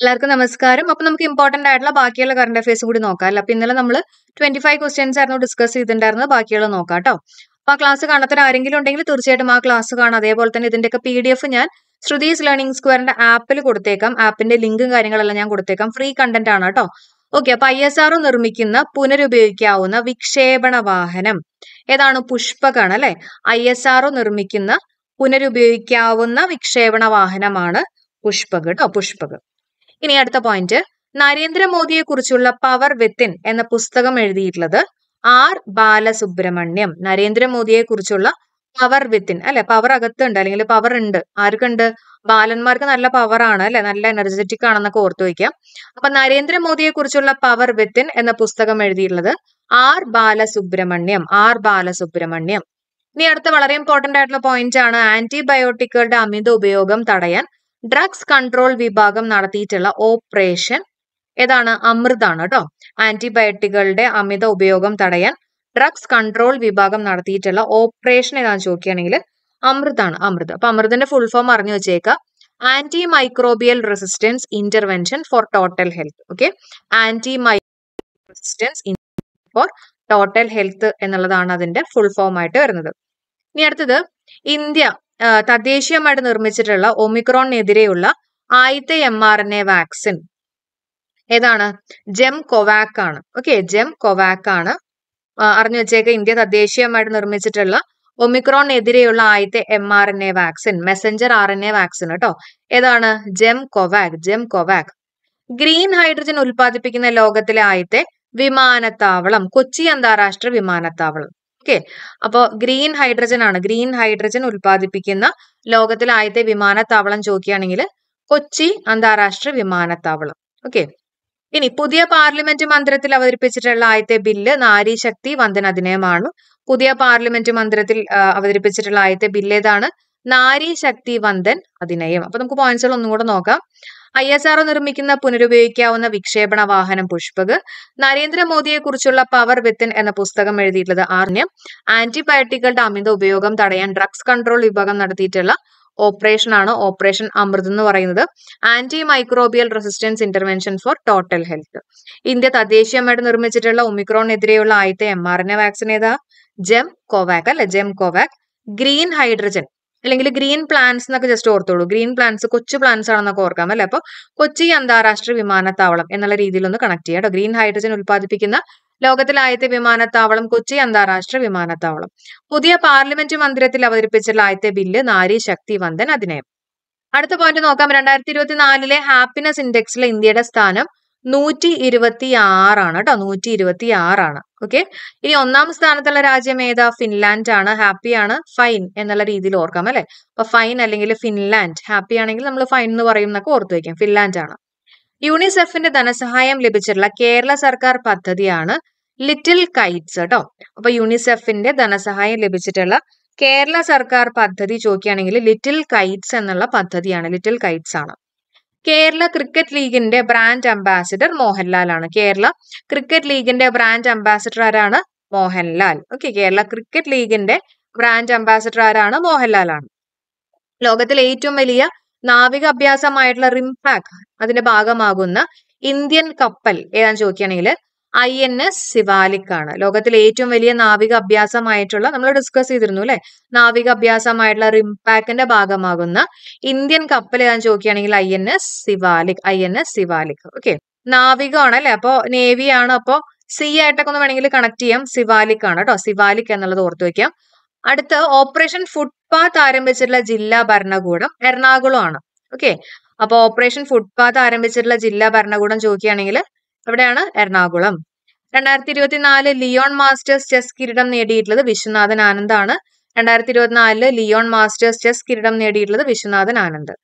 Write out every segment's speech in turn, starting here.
എല്ലാവർക്കും നമസ്കാരം അപ്പൊ നമുക്ക് ഇമ്പോർട്ടന്റ് ആയിട്ടുള്ള ബാക്കിയുള്ള കറണ്ട് അഫയേഴ്സ് കൂടി നോക്കാം അല്ലെ അപ്പൊ ഇന്നലെ നമ്മൾ ട്വന്റി ഫൈവ് ക്വസ്റ്റ്യൻസ് ആയിരുന്നു ഡിസ്കസ് ചെയ്തിട്ടുണ്ടായിരുന്നത് ബാക്കിയുള്ള നോക്കാം കേട്ടോ അപ്പൊ ആ ക്ലാസ് കാണാത്ത ആരെങ്കിലും ഉണ്ടെങ്കിൽ തീർച്ചയായിട്ടും ആ ക്ലാസ് കാണാം അതേപോലെ തന്നെ ഒക്കെ പി ഡി എഫ് ഞാൻ ശ്രുതീസ് ലേണിംഗ് സ്ക്വയറിന്റെ ആപ്പിൽ കൊടുത്തേക്കാം ആപ്പിന്റെ ലിങ്കും കാര്യങ്ങളെല്ലാം ഞാൻ കൊടുത്തേക്കാം ഫ്രീ കണ്ടന്റ് ആണ് കേട്ടോ ഓക്കെ അപ്പൊ ഐ എസ് ആർ നിർമ്മിക്കുന്ന പുനരുപയോഗിക്കാവുന്ന വിക്ഷേപണ വാഹനം ഏതാണ് പുഷ്പകാണ് അല്ലെ ഐ എസ് ആർ നിർമ്മിക്കുന്ന പുനരുപയോഗിക്കാവുന്ന വിക്ഷേപണ വാഹനമാണ് പുഷ്പക് കേട്ടോ പുഷ്പക് ഇനി അടുത്ത പോയിന്റ് കുറിച്ചുള്ള പവർ വിത്തിൻ എന്ന പുസ്തകം എഴുതിയിട്ടുള്ളത് ആർ ബാലസുബ്രഹ്മണ്യം കുറിച്ചുള്ള പവർ വിത്തിൻ അല്ലെ പവർ അകത്തുണ്ട് അല്ലെങ്കിൽ പവർ ഉണ്ട് ആർക്കുണ്ട് ബാലന്മാർക്ക് നല്ല പവറാണ് അല്ലെ നല്ല എനർജറ്റിക് ആണെന്നൊക്കെ ഓർത്തു വയ്ക്കാം അപ്പൊ നരേന്ദ്രമോദിയെ കുറിച്ചുള്ള പവർ വിത്തിൻ എന്ന പുസ്തകം എഴുതിയിട്ടുള്ളത് ആർ ബാലസുബ്രഹ്മണ്യം ആർ ബാലസുബ്രഹ്മണ്യം ഇനി അടുത്ത വളരെ ഇമ്പോർട്ടന്റ് ആയിട്ടുള്ള പോയിന്റ് ആണ് ആന്റിബയോട്ടിക്കുകളുടെ അമിത ഉപയോഗം തടയാൻ ഡ്രഗ്സ് കൺട്രോൾ വിഭാഗം നടത്തിയിട്ടുള്ള ഓപ്പറേഷൻ ഏതാണ് അമൃതാണ് കേട്ടോ ആന്റിബയോട്ടിക്കുകളുടെ അമിത ഉപയോഗം തടയാൻ ഡ്രഗ്സ് കൺട്രോൾ വിഭാഗം നടത്തിയിട്ടുള്ള ഓപ്പറേഷൻ ഏതാണെന്ന് ചോദിക്കുകയാണെങ്കിൽ അമൃതാണ് അമൃത് അപ്പൊ അമൃതിന്റെ ഫുൾ ഫോം അറിഞ്ഞു വെച്ചേക്കാം antimicrobial resistance intervention for total health okay antimicrobial resistance for total health എന്നുള്ളതാണ് അതിന്റെ ഫുൾ ഫോം ആയിട്ട് വരുന്നത് ഇനി അടുത്തത് ഇന്ത്യ തദ്ദേശീയമായിട്ട് നിർമ്മിച്ചിട്ടുള്ള ഒമിക്രോണിനെതിരെയുള്ള ആദ്യത്തെ M R N A vaccine ഏതാണ് ജെം കൊവാക് ആണ് ഓക്കെ ജെം കൊവാക് ആണ് അറിഞ്ഞു വെച്ചേക്ക് ഇന്ത്യ തദ്ദേശീയമായിട്ട് നിർമ്മിച്ചിട്ടുള്ള ഒമിക്രോണിനെതിരെയുള്ള ആദ്യത്തെ M R N A vaccine messenger R N A vaccine കേട്ടോ ഏതാണ് Gemcovac Gemcovac green hydrogen ഉൽപ്പാദിപ്പിക്കുന്ന ലോകത്തിലെ ആദ്യത്തെ വിമാനത്താവളം കൊച്ചി അന്താരാഷ്ട്ര വിമാനത്താവളം ഓക്കെ അപ്പോൾ ഗ്രീൻ ഹൈഡ്രജൻ ആണ് ഗ്രീൻ ഹൈഡ്രജൻ ഉൽപ്പാദിപ്പിക്കുന്ന ലോകത്തിലെ ആദ്യത്തെ വിമാനത്താവളം ചോദിക്കുകയാണെങ്കിൽ കൊച്ചി അന്താരാഷ്ട്ര വിമാനത്താവളം ഓക്കെ ഇനി പുതിയ പാർലമെന്റ് മന്ദിരത്തിൽ അവതരിപ്പിച്ചിട്ടുള്ള ആദ്യത്തെ ബില്ല് ശക്തി വന്ദന അധിനയമാണ് പുതിയ പാർലമെന്റ് മന്ദിരത്തിൽ അവതരിപ്പിച്ചിട്ടുള്ള ആദ്യത്തെ ബില്ല് ഏതാണ് നാരി ശക്തി വന്ദൻ അതിനയം അപ്പൊ നമുക്ക് പോയിന്റ്സുകൾ ഒന്നും കൂടെ നോക്കാം ഐ എസ് ആർഒ നിർമ്മിക്കുന്ന പുനരുപയോഗിക്കാവുന്ന വിക്ഷേപണ വാഹനം പുഷ്പക് നരേന്ദ്രമോദിയെക്കുറിച്ചുള്ള പവർ വിത്തിൻ എന്ന പുസ്തകം എഴുതിയിട്ടുള്ളത് ആർണ്യം ആന്റിബയോട്ടിക്കുകളുടെ അമിത ഉപയോഗം തടയാൻ ഡ്രഗ്സ് കൺട്രോൾ വിഭാഗം നടത്തിയിട്ടുള്ള ഓപ്പറേഷൻ ആണ് ഓപ്പറേഷൻ അമൃത് എന്ന് പറയുന്നത് antimicrobial resistance intervention for total health India തദ്ദേശീയമായിട്ട് നിർമ്മിച്ചിട്ടുള്ള എതിരെയുള്ള ആദ്യത്തെ M R N A vaccine ഏതാ ജെം കോവാക് അല്ലെ ജെം കോവാക് ഗ്രീൻ ഹൈഡ്രജൻ അല്ലെങ്കിൽ ഗ്രീൻ പ്ലാന്റ്സ് എന്നൊക്കെ ജസ്റ്റ് ഓർത്തോളൂ ഗ്രീൻ പ്ലാന്റ്സ് കൊച്ചു പ്ലാന്റ്സ് ആണെന്നൊക്കെ ഓർക്കാം അല്ലേ അപ്പോൾ കൊച്ചി അന്താരാഷ്ട്ര വിമാനത്താവളം എന്നുള്ള രീതിയിൽ ഒന്ന് കണക്ട് ചെയ്യാം ഗ്രീൻ ഹൈഡ്രജൻ ഉത്പാദിപ്പിക്കുന്ന ലോകത്തിലെ ആദ്യത്തെ വിമാനത്താവളം കൊച്ചി അന്താരാഷ്ട്ര വിമാനത്താവളം പുതിയ പാർലമെന്റ് മന്ദിരത്തിൽ അവതരിപ്പിച്ചിട്ടുള്ള ആദ്യത്തെ ബില്ല് നാരി ശക്തി വന്ദൻ അതിനെ അടുത്ത പോയിന്റ് നോക്കാം രണ്ടായിരത്തി ഇരുപത്തിനാലിലെ ഹാപ്പിനെസ് ഇൻഡെക്സിലെ ഇന്ത്യയുടെ സ്ഥാനം നൂറ്റി ഇരുപത്തി ആറാണ് കേട്ടോ നൂറ്റി ഇരുപത്തി ആറാണ് ഓക്കെ ഇനി ഒന്നാം സ്ഥാനത്തുള്ള രാജ്യം ഏതാ ഫിൻലാൻഡ് ആണ് ഹാപ്പിയാണ് ഫൈൻ എന്നുള്ള രീതിയിൽ ഓർക്കാം അല്ലെ അപ്പൊ ഫൈൻ അല്ലെങ്കിൽ ഫിൻലാൻഡ് ഹാപ്പി ആണെങ്കിൽ നമ്മൾ ഫൈൻ എന്ന് പറയും എന്നൊക്കെ ഓർത്തു വയ്ക്കാം ഫിൻലാൻഡ് ആണ് യൂണിസെഫിന്റെ ധനസഹായം ലഭിച്ചിട്ടുള്ള കേരള സർക്കാർ പദ്ധതിയാണ് ലിറ്റിൽ കൈറ്റ്സ് കേട്ടോ അപ്പൊ യൂണിസെഫിന്റെ ധനസഹായം ലഭിച്ചിട്ടുള്ള കേരള സർക്കാർ പദ്ധതി ചോദിക്കുകയാണെങ്കിൽ ലിറ്റിൽ കൈറ്റ്സ് എന്നുള്ള പദ്ധതിയാണ് ലിറ്റിൽ കൈറ്റ്സ് ആണ് കേരള ക്രിക്കറ്റ് ലീഗിന്റെ ബ്രാൻഡ് അംബാസിഡർ മോഹൻലാലാണ് കേരള ക്രിക്കറ്റ് ലീഗിന്റെ ബ്രാൻഡ് അംബാസിഡർ ആരാണ് മോഹൻലാൽ ഓക്കെ കേരള ക്രിക്കറ്റ് ലീഗിന്റെ ബ്രാൻഡ് അംബാസിഡർ ആരാണ് മോഹൻലാലാണ് ലോകത്തിലെ ഏറ്റവും വലിയ നാവിക അഭ്യാസമായിട്ടുള്ള റിംപാക് അതിന്റെ ഭാഗമാകുന്ന ഇന്ത്യൻ കപ്പൽ ഏതാണെന്ന് ചോദിക്കുകയാണെങ്കിൽ ഐ എൻ എസ് ആണ് ലോകത്തിലെ ഏറ്റവും വലിയ നാവിക അഭ്യാസമായിട്ടുള്ള നമ്മൾ ഡിസ്കസ് ചെയ്തിരുന്നു അല്ലെ നാവിക അഭ്യാസമായിട്ടുള്ള റിംപാക്കിന്റെ ഭാഗമാകുന്ന ഇന്ത്യൻ കപ്പൽ ഏതാണെന്ന് ചോദിക്കുകയാണെങ്കിൽ I N S Shivalik I N S Shivalik okay നാവികമാണ് അല്ലെ അപ്പോ നേവിയാണ് അപ്പോ സി ആയിട്ടൊക്കെ ഒന്ന് വേണമെങ്കിൽ കണക്ട് ചെയ്യാം സിവാലിക് ആണ് കേട്ടോ സിവാലിക് എന്നുള്ളത് ഓർത്തു വെക്കാം അടുത്ത് ഓപ്പറേഷൻ ഫുട്പാത്ത് ആരംഭിച്ചിട്ടുള്ള ജില്ലാ ഭരണകൂടം എറണാകുളമാണ് ഓക്കെ അപ്പോൾ ഓപ്പറേഷൻ ഫുട്പാത്ത് ആരംഭിച്ചിട്ടുള്ള ജില്ലാ ഭരണകൂടം ചോദിക്കുകയാണെങ്കിൽ എവിടെയാണ് എറണാകുളം രണ്ടായിരത്തി ഇരുപത്തിനാല് ലിയോൺ മാസ്റ്റേഴ്സ് ചെസ് കിരീടം നേടിയിട്ടുള്ളത് വിശ്വനാഥൻ ആനന്ദാണ് രണ്ടായിരത്തി ഇരുപത്തിനാലില് ലിയോൺ മാസ്റ്റേഴ്സ് ചെസ് കിരീടം നേടിയിട്ടുള്ളത് വിശ്വനാഥൻ ആനന്ദ്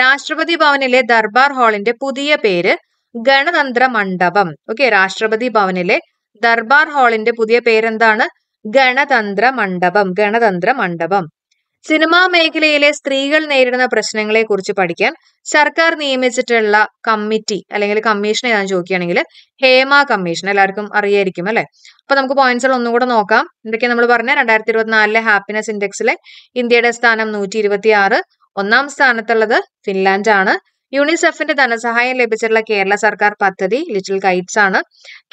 രാഷ്ട്രപതി ഭവനിലെ ദർബാർ ഹാളിന്റെ പുതിയ പേര് ഗണതന്ത്ര മണ്ഡപം ഓക്കെ രാഷ്ട്രപതി ഭവനിലെ ദർബാർ ഹാളിന്റെ പുതിയ പേരെന്താണ് ഗണതന്ത്ര മണ്ഡപം ഗണതന്ത്ര മണ്ഡപം സിനിമാ മേഖലയിലെ സ്ത്രീകൾ നേരിടുന്ന പ്രശ്നങ്ങളെ കുറിച്ച് പഠിക്കാൻ സർക്കാർ നിയമിച്ചിട്ടുള്ള കമ്മിറ്റി അല്ലെങ്കിൽ കമ്മീഷൻ ഏതാണെന്ന് ചോദിക്കുകയാണെങ്കിൽ ഹേമ കമ്മീഷൻ എല്ലാവർക്കും അറിയായിരിക്കും അല്ലെ അപ്പൊ നമുക്ക് പോയിന്റ്സുകൾ ഒന്നും കൂടെ നോക്കാം എന്തൊക്കെ നമ്മൾ പറഞ്ഞ രണ്ടായിരത്തി ഇരുപത്തിനാലിലെ ഹാപ്പിനെസ് ഇൻഡെക്സിലെ ഇന്ത്യയുടെ സ്ഥാനം നൂറ്റി ഇരുപത്തി ആറ് ഒന്നാം സ്ഥാനത്തുള്ളത് ഫിൻലാൻഡ് ആണ് യുണിസെഫിന്റെ ധനസഹായം ലഭിച്ചിട്ടുള്ള കേരള സർക്കാർ പദ്ധതി ലിറ്റിൽ ഗൈഡ്സ് ആണ്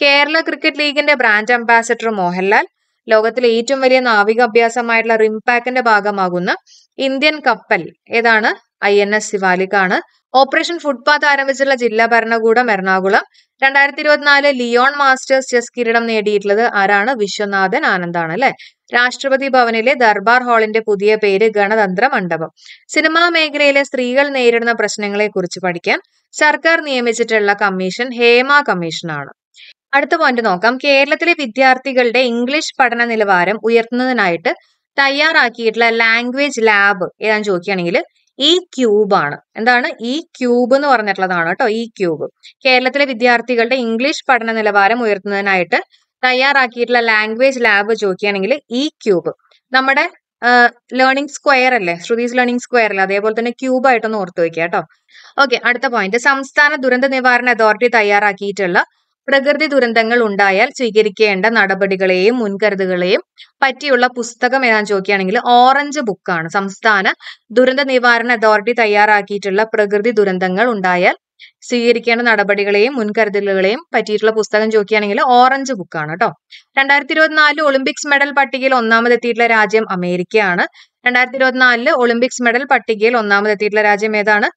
കേരള ക്രിക്കറ്റ് ലീഗിന്റെ ബ്രാൻഡ് അംബാസഡർ മോഹൻലാൽ ലോകത്തിലെ ഏറ്റവും വലിയ നാവിക അഭ്യാസമായിട്ടുള്ള റിംപാക്കിന്റെ ഭാഗമാകുന്ന ഇന്ത്യൻ കപ്പൽ ഏതാണ് ഐ എൻ എസ് ശിവാലിക്കാണ് ഓപ്പറേഷൻ ഫുട്പാത്ത് ആരംഭിച്ചുള്ള ജില്ലാ ഭരണകൂടം എറണാകുളം രണ്ടായിരത്തി ഇരുപത്തിനാല് ലിയോൺ മാസ്റ്റേഴ്സ് ചെസ് കിരീടം നേടിയിട്ടുള്ളത് ആരാണ് വിശ്വനാഥൻ ആനന്ദാണ് അല്ലെ രാഷ്ട്രപതി ഭവനിലെ ദർബാർ ഹാളിന്റെ പുതിയ പേര് ഗണതന്ത്ര മണ്ഡപം സിനിമാ മേഖലയിലെ സ്ത്രീകൾ നേരിടുന്ന പ്രശ്നങ്ങളെ കുറിച്ച് പഠിക്കാൻ സർക്കാർ നിയമിച്ചിട്ടുള്ള കമ്മീഷൻ ഹേമ കമ്മീഷനാണ് അടുത്ത പോയിന്റ് നോക്കാം കേരളത്തിലെ വിദ്യാർത്ഥികളുടെ ഇംഗ്ലീഷ് പഠന നിലവാരം ഉയർത്തുന്നതിനായിട്ട് തയ്യാറാക്കിയിട്ടുള്ള ലാംഗ്വേജ് ലാബ് ഏതാണെന്ന് ചോദിക്കുകയാണെങ്കിൽ ഈ ക്യൂബ് ആണ് എന്താണ് ഈ ക്യൂബ് എന്ന് പറഞ്ഞിട്ടുള്ളതാണ് കേട്ടോ ഈ ക്യൂബ് കേരളത്തിലെ വിദ്യാർത്ഥികളുടെ ഇംഗ്ലീഷ് പഠന നിലവാരം ഉയർത്തുന്നതിനായിട്ട് തയ്യാറാക്കിയിട്ടുള്ള ലാംഗ്വേജ് ലാബ് ചോദിക്കുകയാണെങ്കിൽ ഈ ക്യൂബ് നമ്മുടെ ലേണിംഗ് സ്ക്വയർ അല്ലേ ശ്രുതീസ് ലേണിംഗ് സ്ക്വയർ അല്ലേ അതേപോലെ തന്നെ ക്യൂബ് ആയിട്ടൊന്ന് ഓർത്ത് വെക്കുക കേട്ടോ ഓക്കെ അടുത്ത പോയിന്റ് സംസ്ഥാന ദുരന്ത നിവാരണ അതോറിറ്റി തയ്യാറാക്കിയിട്ടുള്ള പ്രകൃതി ദുരന്തങ്ങൾ ഉണ്ടായാൽ സ്വീകരിക്കേണ്ട നടപടികളെയും മുൻകരുതുകളെയും പറ്റിയുള്ള പുസ്തകം ഏതാൻ ചോദിക്കുകയാണെങ്കിൽ ഓറഞ്ച് ബുക്കാണ് സംസ്ഥാന ദുരന്ത നിവാരണ അതോറിറ്റി തയ്യാറാക്കിയിട്ടുള്ള പ്രകൃതി ദുരന്തങ്ങൾ ഉണ്ടായാൽ സ്വീകരിക്കേണ്ട നടപടികളെയും മുൻകരുതലുകളെയും പറ്റിയിട്ടുള്ള പുസ്തകം ചോദിക്കുകയാണെങ്കിൽ ഓറഞ്ച് ബുക്കാണ് കേട്ടോ രണ്ടായിരത്തി ഇരുപത്തിനാലില് ഒളിമ്പിക്സ് മെഡൽ പട്ടികയിൽ ഒന്നാമതെത്തിയിട്ടുള്ള രാജ്യം അമേരിക്കയാണ് രണ്ടായിരത്തി ഇരുപത്തിനാലില് ഒളിമ്പിക്സ് മെഡൽ പട്ടികയിൽ ഒന്നാമതെത്തിയിട്ടുള്ള രാജ്യം ഏതാണ്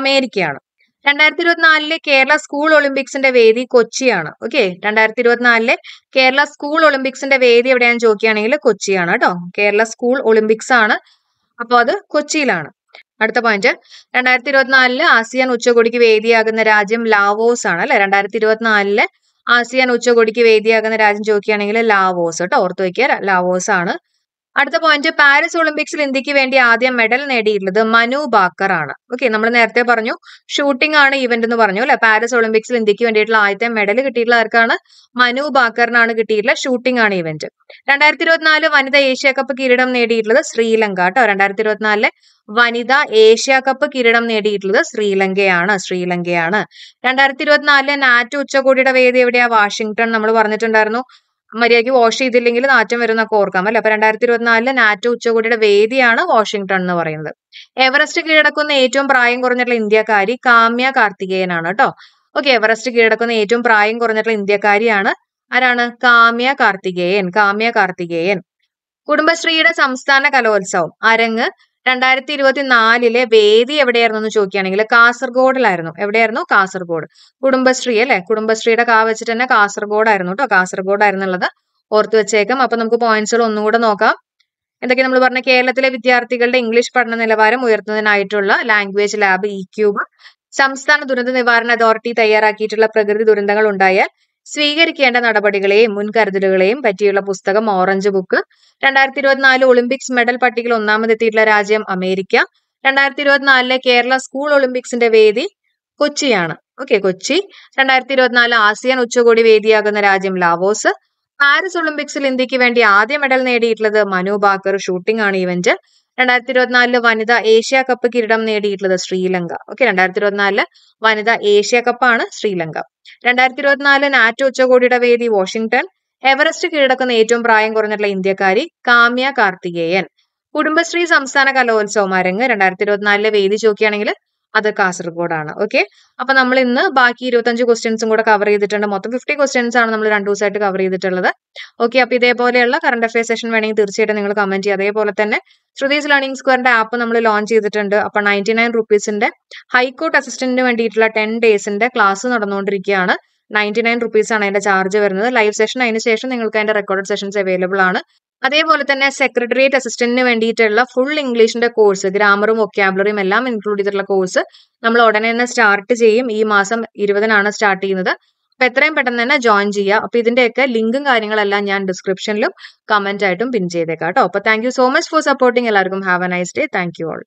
അമേരിക്കയാണ് രണ്ടായിരത്തി ഇരുപത്തിനാലിലെ കേരള സ്കൂൾ ഒളിമ്പിക്സിന്റെ വേദി കൊച്ചിയാണ് ഓക്കെ രണ്ടായിരത്തി ഇരുപത്തിനാലിലെ കേരള സ്കൂൾ ഒളിമ്പിക്സിന്റെ വേദി എവിടെയാണെന്ന് ചോദിക്കുകയാണെങ്കിൽ കൊച്ചിയാണ് കേട്ടോ കേരള സ്കൂൾ ഒളിമ്പിക്സ് ആണ് അപ്പോൾ അത് കൊച്ചിയിലാണ് അടുത്ത പോയിന്റ് രണ്ടായിരത്തി ഇരുപത്തിനാലില് ആസിയാൻ ഉച്ചകോടിക്ക് വേദിയാകുന്ന രാജ്യം ലാവോസ് ആണ് അല്ലെ രണ്ടായിരത്തി ഇരുപത്തിനാലില് ആസിയാൻ ഉച്ചകോടിക്ക് വേദിയാകുന്ന രാജ്യം ചോദിക്കുകയാണെങ്കിൽ ലാവോസ് കേട്ടോ ഓർത്ത് വയ്ക്കുക ലാവോസ് ആണ് അടുത്ത പോയിന്റ് പാരീസ് ഒളിമ്പിക്സിൽ ഇന്ത്യക്ക് വേണ്ടി ആദ്യം മെഡൽ നേടിയിട്ടുള്ളത് മനു ബാക്കർ ആണ് ഓക്കെ നമ്മൾ നേരത്തെ പറഞ്ഞു ഷൂട്ടിംഗ് ആണ് ഇവന്റ് എന്ന് പറഞ്ഞു അല്ലെ പാരീസ് ഒളിമ്പിക്സിൽ ഇന്ത്യക്ക് വേണ്ടിയിട്ടുള്ള ആദ്യത്തെ മെഡൽ കിട്ടിയിട്ടുള്ള ആർക്കാണ് മനു ബാക്കറിനാണ് കിട്ടിയിട്ടുള്ള ഷൂട്ടിംഗ് ആണ് ഇവന്റ് രണ്ടായിരത്തി ഇരുപത്തിനാല് വനിത ഏഷ്യ കപ്പ് കിരീടം നേടിയിട്ടുള്ളത് ശ്രീലങ്ക കേട്ടോ രണ്ടായിരത്തി ഇരുപത്തിനാലിലെ വനിത ഏഷ്യ കപ്പ് കിരീടം നേടിയിട്ടുള്ളത് ശ്രീലങ്കയാണ് ശ്രീലങ്കയാണ് രണ്ടായിരത്തി ഇരുപത്തിനാലിലെ നാറ്റോ ഉച്ചകോടിയുടെ വേദി എവിടെയാ വാഷിംഗ്ടൺ നമ്മൾ പറഞ്ഞിട്ടുണ്ടായിരുന്നു മര്യാദയ്ക്ക് വാഷ് ചെയ്തില്ലെങ്കിൽ നാറ്റം വരുന്നൊക്കെ ഓർക്കാം അല്ലെ അപ്പൊ രണ്ടായിരത്തി ഇരുപത്തിനാലില് നാറ്റോ ഉച്ചകോടിയുടെ വേദിയാണ് വാഷിംഗ്ടൺ എന്ന് പറയുന്നത് എവറസ്റ്റ് കീഴടക്കുന്ന ഏറ്റവും പ്രായം കുറഞ്ഞിട്ടുള്ള ഇന്ത്യക്കാരി കാമ്യ കാർത്തികേയനാണ് കേട്ടോ ഓക്കെ എവറസ്റ്റ് കീഴടക്കുന്ന ഏറ്റവും പ്രായം കുറഞ്ഞിട്ടുള്ള ഇന്ത്യക്കാരിയാണ് ആരാണ് കാമ്യ കാർത്തികേയൻ കാമ്യ കാർത്തികേയൻ കുടുംബശ്രീയുടെ സംസ്ഥാന കലോത്സവം അരങ്ങ് രണ്ടായിരത്തി ഇരുപത്തി നാലിലെ വേദി എവിടെയായിരുന്നു എന്ന് ചോദിക്കുകയാണെങ്കിൽ കാസർഗോഡിലായിരുന്നു എവിടെയായിരുന്നു കാസർഗോഡ് കുടുംബശ്രീ അല്ലെ കുടുംബശ്രീയുടെ കാ വെച്ചിട്ട് തന്നെ കാസർഗോഡായിരുന്നു കേട്ടോ ഉള്ളത് ഓർത്തു വെച്ചേക്കാം അപ്പൊ നമുക്ക് പോയിന്റ്സുകൾ ഒന്നുകൂടെ നോക്കാം എന്തൊക്കെ നമ്മൾ പറഞ്ഞ കേരളത്തിലെ വിദ്യാർത്ഥികളുടെ ഇംഗ്ലീഷ് പഠന നിലവാരം ഉയർത്തുന്നതിനായിട്ടുള്ള ലാംഗ്വേജ് ലാബ് ഇ ക്യൂബ് സംസ്ഥാന ദുരന്ത നിവാരണ അതോറിറ്റി തയ്യാറാക്കിയിട്ടുള്ള പ്രകൃതി ദുരന്തങ്ങൾ ഉണ്ടായാൽ സ്വീകരിക്കേണ്ട നടപടികളെയും മുൻകരുതലുകളെയും പറ്റിയുള്ള പുസ്തകം ഓറഞ്ച് ബുക്ക് രണ്ടായിരത്തി ഇരുപത്തിനാല് ഒളിമ്പിക്സ് മെഡൽ പട്ടികയിൽ ഒന്നാമതെത്തിയിട്ടുള്ള രാജ്യം അമേരിക്ക രണ്ടായിരത്തി ഇരുപത്തിനാലിലെ കേരള സ്കൂൾ ഒളിമ്പിക്സിന്റെ വേദി കൊച്ചിയാണ് ഓക്കെ കൊച്ചി രണ്ടായിരത്തി ഇരുപത്തിനാല് ആസിയാൻ ഉച്ചകോടി വേദിയാകുന്ന രാജ്യം ലാവോസ് പാരീസ് ഒളിമ്പിക്സിൽ ഇന്ത്യക്ക് വേണ്ടി ആദ്യ മെഡൽ നേടിയിട്ടുള്ളത് മനു ബാക്കർ ഷൂട്ടിംഗ് ആണ് ഇവന്റ് രണ്ടായിരത്തി ഇരുപത്തിനാലില് വനിതാ ഏഷ്യ കപ്പ് കിരീടം നേടിയിട്ടുള്ളത് ശ്രീലങ്ക ഓക്കെ രണ്ടായിരത്തി ഇരുപത്തിനാലില് വനിതാ ഏഷ്യ കപ്പാണ് ശ്രീലങ്ക രണ്ടായിരത്തി ഇരുപത്തിനാലില് നാറ്റോ ഉച്ചകോടിയുടെ വേദി വാഷിംഗ്ടൺ എവറസ്റ്റ് കീഴടക്കുന്ന ഏറ്റവും പ്രായം കുറഞ്ഞിട്ടുള്ള ഇന്ത്യക്കാരി കാമ്യ കാർത്തികേയൻ കുടുംബശ്രീ സംസ്ഥാന കലോത്സവം അരങ്ങ് രണ്ടായിരത്തി ഇരുപത്തിനാലിലെ വേദി ചോക്കിയാണെങ്കിൽ അത് കാസർഗോഡാണ് ഓക്കെ അപ്പൊ നമ്മൾ ഇന്ന് ബാക്കി ഇരുപത്തഞ്ച് ക്വസ്റ്റ്യൻസും കൂടെ കവർ ചെയ്തിട്ടുണ്ട് മൊത്തം ഫിഫ്റ്റി ക്വസ്റ്റ്യൻസ് ആണ് നമ്മൾ രണ്ട് ദിവസമായിട്ട് കവർ ചെയ്തിട്ടുള്ളത് ഓക്കെ അപ്പൊ ഇതേപോലെയുള്ള കറണ്ട് അഫയർ സെഷൻ വേണമെങ്കിൽ തീർച്ചയായിട്ടും നിങ്ങൾ കമന്റ് ചെയ്യുക അതേപോലെ തന്നെ ശ്രുതീസ് ലേണിംഗ് സ്ക്വയറിന്റെ ആപ്പ് നമ്മൾ ലോഞ്ച് ചെയ്തിട്ടുണ്ട് അപ്പൊ നയൻറ്റി നയൻ റുപ്പീസിന്റെ ഹൈക്കോർട്ട് അസിസ്റ്റന്റിന് വേണ്ടിയിട്ടുള്ള ടെൻ ഡേയ്സിന്റെ ക്ലാസ് നടന്നുകൊണ്ടിരിക്കുകയാണ് നയൻറ്റി നയൻ റുപ്പീസ് ആണ് അതിന്റെ ചാർജ് വരുന്നത് ലൈവ് സെഷൻ അതിനുശേഷം ശേഷം നിങ്ങൾക്ക് അതിന്റെ റെക്കോർഡ് സെഷൻസ് അവൈലബിൾ ആണ് അതേപോലെ തന്നെ സെക്രട്ടേറിയറ്റ് അസിസ്റ്റന്റിന് വേണ്ടിയിട്ടുള്ള ഫുൾ ഇംഗ്ലീഷിന്റെ കോഴ്സ് ഗ്രാമറും ഒക്കാബുലറിയും എല്ലാം ഇൻക്ലൂഡ് ചെയ്തിട്ടുള്ള കോഴ്സ് നമ്മൾ ഉടനെ തന്നെ സ്റ്റാർട്ട് ചെയ്യും ഈ മാസം ഇരുപതിനാണ് സ്റ്റാർട്ട് ചെയ്യുന്നത് അപ്പൊ എത്രയും പെട്ടെന്ന് തന്നെ ജോയിൻ ചെയ്യുക അപ്പൊ ഇതിന്റെയൊക്കെ ലിങ്കും കാര്യങ്ങളെല്ലാം ഞാൻ ഡിസ്ക്രിപ്ഷനിലും കമന്റ് ആയിട്ടും പിൻ ചെയ്തേക്കാം കേട്ടോ അപ്പൊ thank so much for supporting എല്ലാവർക്കും have a nice day thank you all